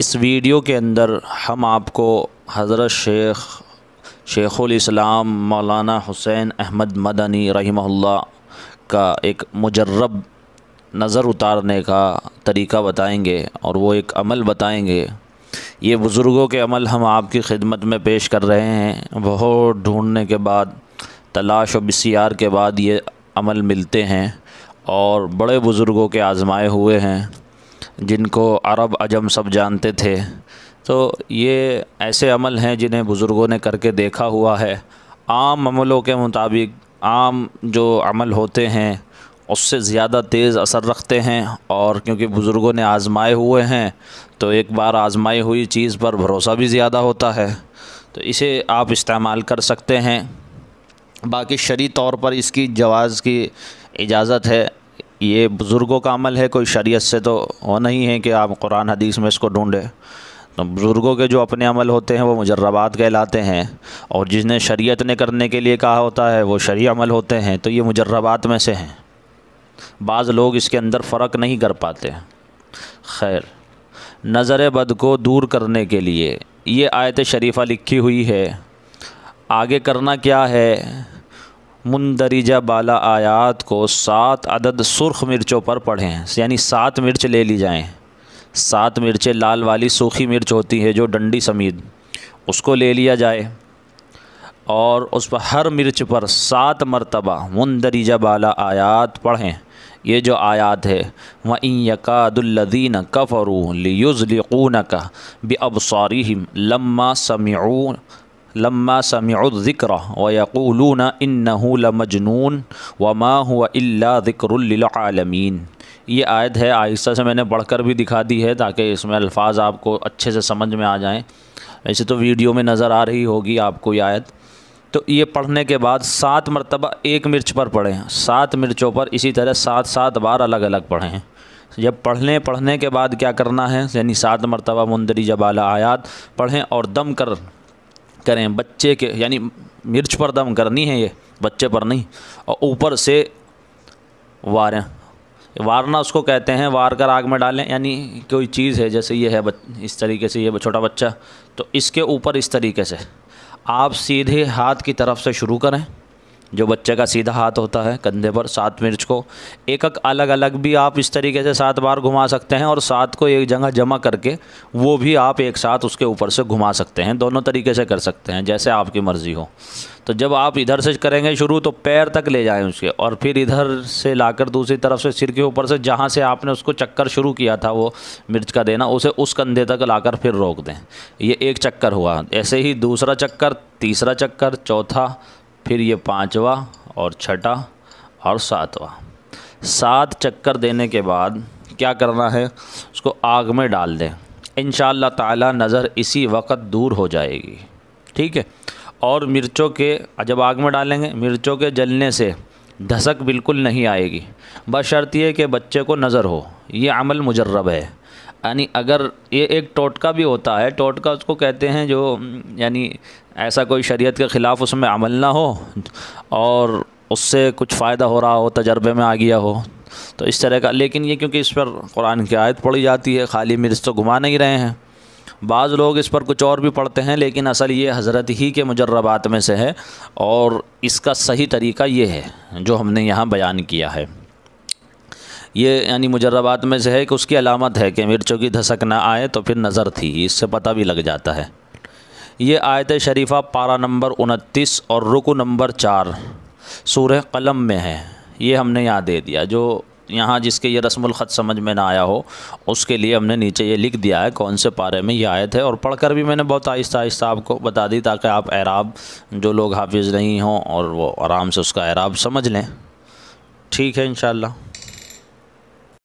इस वीडियो के अंदर हम आपको हज़रत शेख इस्लाम मौलाना हुसैन अहमद मदनी रहीमल्ला का एक मुजर्रब नज़र उतारने का तरीका बताएंगे और वो एक अमल बताएंगे ये बुज़ुर्गों के अमल हम आपकी खिदमत में पेश कर रहे हैं बहुत ढूंढने के बाद तलाश और बसियार के बाद ये अमल मिलते हैं और बड़े बुज़ुर्गों के आज़माए हुए हैं जिनको अरब अजम सब जानते थे तो ये ऐसे अमल हैं जिन्हें बुज़ुर्गों ने करके देखा हुआ है आम अमलों के मुताबिक आम जो अमल होते हैं उससे ज़्यादा तेज़ असर रखते हैं और क्योंकि बुज़ुर्गों ने आज़माए हुए हैं तो एक बार आज़माई हुई चीज़ पर भरोसा भी ज़्यादा होता है तो इसे आप इस्तेमाल कर सकते हैं बाकी शरी तौर पर इसकी जवाज़ की इजाज़त है ये बुज़ुर्गों का अमल है कोई शरीयत से तो वो नहीं है कि आप कुरान हदीस में इसको ढूंढे तो बुज़ुर्गों के जो अपने अमल होते हैं वो मुजर्रबात कहलाते हैं और जिसने शरीयत ने करने के लिए कहा होता है वो शरी अमल होते हैं तो ये मुजर्रबात में से हैं बाज़ लोग इसके अंदर फ़र्क नहीं कर पाते खैर नज़र बद को दूर करने के लिए ये आयत शरीफ़ा लिखी हुई है आगे करना क्या है मुंदरिजा बाला आयात को सात अदद सुर्ख मिर्चों पर पढ़ें यानी सात मिर्च ले ली जाएं सात मिर्चें लाल वाली सूखी मिर्च होती है जो डंडी समीद उसको ले लिया जाए और उस पर हर मिर्च पर सात मरतबा मुंदरिजा बाला आयात पढ़ें ये जो आयात है व इन यकादुल्लदीन कफ़रू लियुज़लिकून का बेअबसारिम लम्मा समीऊन लम्मा समिक्र वक़ूलून इन मजनून व माँ हुआ अल्ला ये आयत है आहिस्ता से मैंने पढ़कर भी दिखा दी है ताकि इसमें अल्फाज आपको अच्छे से समझ में आ जाएं ऐसे तो वीडियो में नज़र आ रही होगी आपको ये आयत तो ये पढ़ने के बाद सात मरतबा एक मिर्च पर पढ़ें सात मिर्चों पर इसी तरह सात सात बार अलग अलग पढ़ें जब पढ़ने पढ़ने के बाद क्या करना है यानी सात मरतबा मुंदरी जबाला आयात पढ़ें और दम कर करें बच्चे के यानी मिर्च पर दम करनी है ये बच्चे पर नहीं और ऊपर से वारें वारना उसको कहते हैं वार कर आग में डालें यानी कोई चीज़ है जैसे ये है बच, इस तरीके से ये छोटा बच्चा तो इसके ऊपर इस तरीके से आप सीधे हाथ की तरफ से शुरू करें जो बच्चे का सीधा हाथ होता है कंधे पर सात मिर्च को एक एक अलग अलग भी आप इस तरीके से सात बार घुमा सकते हैं और सात को एक जगह जमा करके वो भी आप एक साथ उसके ऊपर से घुमा सकते हैं दोनों तरीके से कर सकते हैं जैसे आपकी मर्ज़ी हो तो जब आप इधर से करेंगे शुरू तो पैर तक ले जाएं उसके और फिर इधर से लाकर दूसरी तरफ से सिर के ऊपर से जहाँ से आपने उसको चक्कर शुरू किया था वो मिर्च का देना उसे उस कंधे तक लाकर फिर रोक दें ये एक चक्कर हुआ ऐसे ही दूसरा चक्कर तीसरा चक्कर चौथा फिर ये पाँचवा और छठा और सातवा सात चक्कर देने के बाद क्या करना है उसको आग में डाल दें इन ताला नज़र इसी वक्त दूर हो जाएगी ठीक है और मिर्चों के जब आग में डालेंगे मिर्चों के जलने से धसक बिल्कुल नहीं आएगी बशर्त यह कि बच्चे को नज़र हो ये अमल मुजर्रब है यानी अगर ये एक टोटका भी होता है टोटका उसको कहते हैं जो यानी ऐसा कोई शरीयत के ख़िलाफ़ उसमें अमल ना हो और उससे कुछ फ़ायदा हो रहा हो तजर्बे में आ गया हो तो इस तरह का लेकिन ये क्योंकि इस पर कुरान की आयत पढ़ी जाती है खाली मिर्च तो घुमा नहीं रहे हैं बाज़ लोग इस पर कुछ और भी पढ़ते हैं लेकिन असल ये हज़रत ही के मुजर्रबात में से है और इसका सही तरीका ये है जो हमने यहाँ बयान किया है ये यानी मुजर्रबात में से है कि उसकी अलामत है कि मिर्चों की धसक ना आए तो फिर नज़र थी इससे पता भी लग जाता है ये आयत शरीफ़ा पारा नंबर उनतीस और रुकू नंबर चार सूर कलम में है ये हमने यहाँ दे दिया जो यहाँ जिसके ये ख़त समझ में ना आया हो उसके लिए हमने नीचे ये लिख दिया है कौन से पारे में ये आयत है और पढ़कर भी मैंने बहुत आहिस्ता आहिस्ता आपको बता दी ताकि आप एराब जो लोग हाफिज़ नहीं हों और वो आराम से उसका एराब समझ लें ठीक है इन